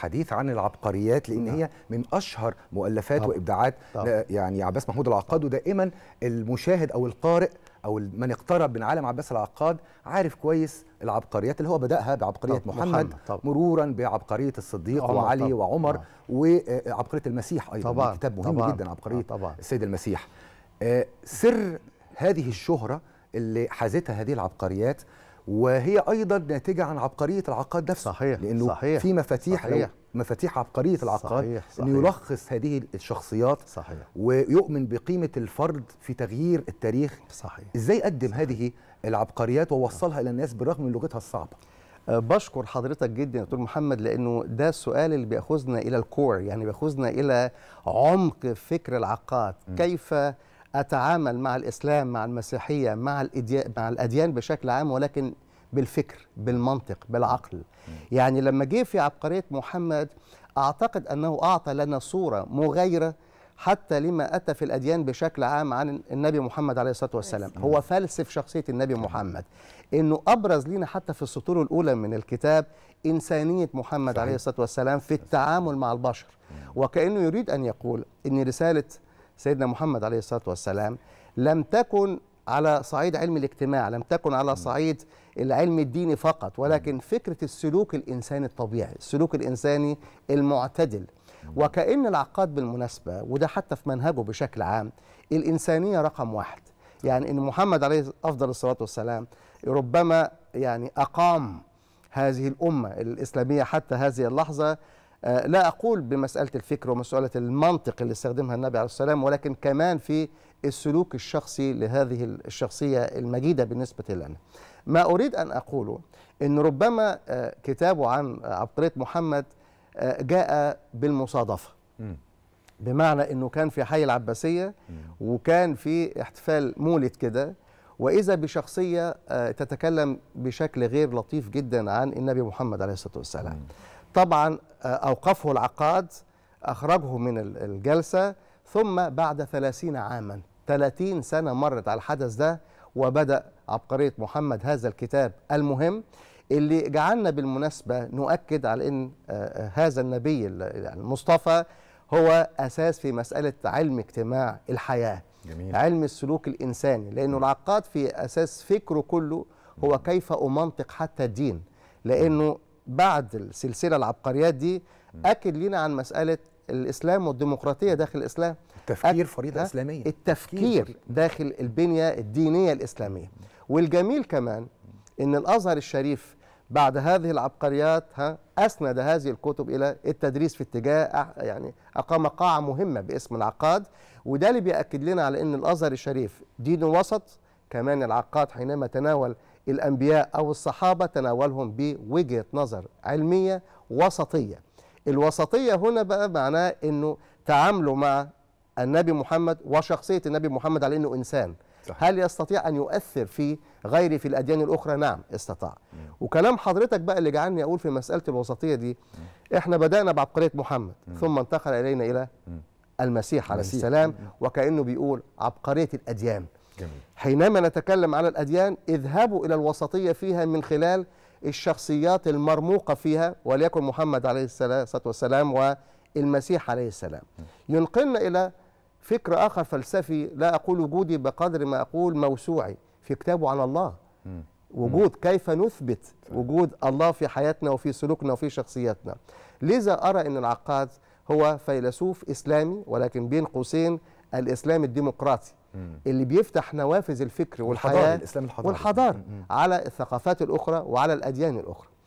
حديث عن العبقريات لان نعم. هي من اشهر مؤلفات طبعا. وابداعات طبعا. يعني عباس محمود العقاد ودائما المشاهد او القارئ او من اقترب من عالم عباس العقاد عارف كويس العبقريات اللي هو بداها بعبقريه محمد, محمد طبعا. مرورا بعبقريه الصديق وعلي طبعا. وعمر طبعا. نعم. وعبقريه آه، المسيح ايضا طبعا. يعني كتاب مهم طبعا. جدا عبقريه آه، طبعا. السيد المسيح آه، سر هذه الشهره اللي حازتها هذه العبقريات وهي ايضا ناتجه عن عبقريه العقاد نفسه صحيح لانه صحيح في مفاتيح صحيح مفاتيح عبقريه العقاد صحيح صحيح انه يلخص هذه الشخصيات صحيح ويؤمن بقيمه الفرد في تغيير التاريخ صحيح ازاي قدم صحيح هذه العبقريات ووصلها الى الناس بالرغم من لغتها الصعبه أه، بشكر حضرتك جدا يا دكتور محمد لانه ده السؤال اللي بياخذنا الى الكور يعني بياخذنا الى عمق فكر العقاد كيف اتعامل مع الاسلام مع المسيحيه مع الاديان مع الاديان بشكل عام ولكن بالفكر بالمنطق بالعقل يعني لما جه في عبقريه محمد اعتقد انه اعطى لنا صوره مغايره حتى لما اتى في الاديان بشكل عام عن النبي محمد عليه الصلاه والسلام هو فلسف شخصيه النبي محمد انه ابرز لنا حتى في السطور الاولى من الكتاب انسانيه محمد صحيح. عليه الصلاه والسلام في التعامل مع البشر وكانه يريد ان يقول ان رساله سيدنا محمد عليه الصلاة والسلام لم تكن على صعيد علم الاجتماع لم تكن على صعيد العلم الديني فقط ولكن فكرة السلوك الإنساني الطبيعي السلوك الإنساني المعتدل وكأن العقاد بالمناسبة وده حتى في منهجه بشكل عام الإنسانية رقم واحد يعني أن محمد عليه أفضل الصلاة والسلام ربما يعني أقام هذه الأمة الإسلامية حتى هذه اللحظة لا أقول بمسألة الفكر ومسألة المنطق اللي استخدمها النبي عليه السلام ولكن كمان في السلوك الشخصي لهذه الشخصية المجيدة بالنسبة لنا ما أريد أن أقوله أن ربما آه، كتابه عن عبقرية محمد آه، جاء بالمصادفة بمعنى أنه كان في حي العباسية وكان في احتفال مولد كده وإذا بشخصية آه، تتكلم بشكل غير لطيف جدا عن النبي محمد عليه الصلاة والسلام طبعا آه، أوقفه العقاد أخرجه من الجلسة ثم بعد 30 عاما 30 سنة مرت على الحدث ده وبدأ عبقرية محمد هذا الكتاب المهم اللي جعلنا بالمناسبة نؤكد على أن آه، آه، هذا النبي يعني المصطفى هو أساس في مسألة علم اجتماع الحياة جميل. علم السلوك الإنساني لأنه العقاد في أساس فكره كله هو كيف أمنطق حتى الدين لأنه بعد السلسله العبقريات دي اكد لينا عن مساله الاسلام والديمقراطيه داخل الاسلام التفكير فريضه اسلاميه التفكير داخل البنيه الدينيه الاسلاميه والجميل كمان ان الازهر الشريف بعد هذه العبقريات ها اسند هذه الكتب الى التدريس في اتجاه يعني اقام قاعه مهمه باسم العقاد وده اللي بياكد لنا على ان الازهر الشريف دين وسط كمان العقاد حينما تناول الأنبياء أو الصحابة تناولهم بوجهة نظر علمية وسطية الوسطية هنا بقى معناه أنه تعامله مع النبي محمد وشخصية النبي محمد على أنه إنسان صحيح. هل يستطيع أن يؤثر في غيره في الأديان الأخرى؟ نعم استطاع مم. وكلام حضرتك بقى اللي جعلني أقول في مسألة الوسطية دي مم. إحنا بدأنا بعبقرية محمد مم. ثم انتقل إلينا إلى المسيح عليه السلام وكأنه بيقول عبقرية الأديان جميل. حينما نتكلم على الأديان اذهبوا إلى الوسطية فيها من خلال الشخصيات المرموقة فيها وليكن محمد عليه الصلاة والسلام والمسيح عليه السلام ينقلنا إلى فكر آخر فلسفي لا أقول وجودي بقدر ما أقول موسوعي في كتابه عن الله وجود كيف نثبت وجود الله في حياتنا وفي سلوكنا وفي شخصياتنا لذا أرى أن العقاد هو فيلسوف إسلامي ولكن بين قوسين الإسلام الديمقراطي اللي بيفتح نوافذ الفكر والحياه والحضاره, والحضارة على الثقافات الاخرى وعلى الاديان الاخرى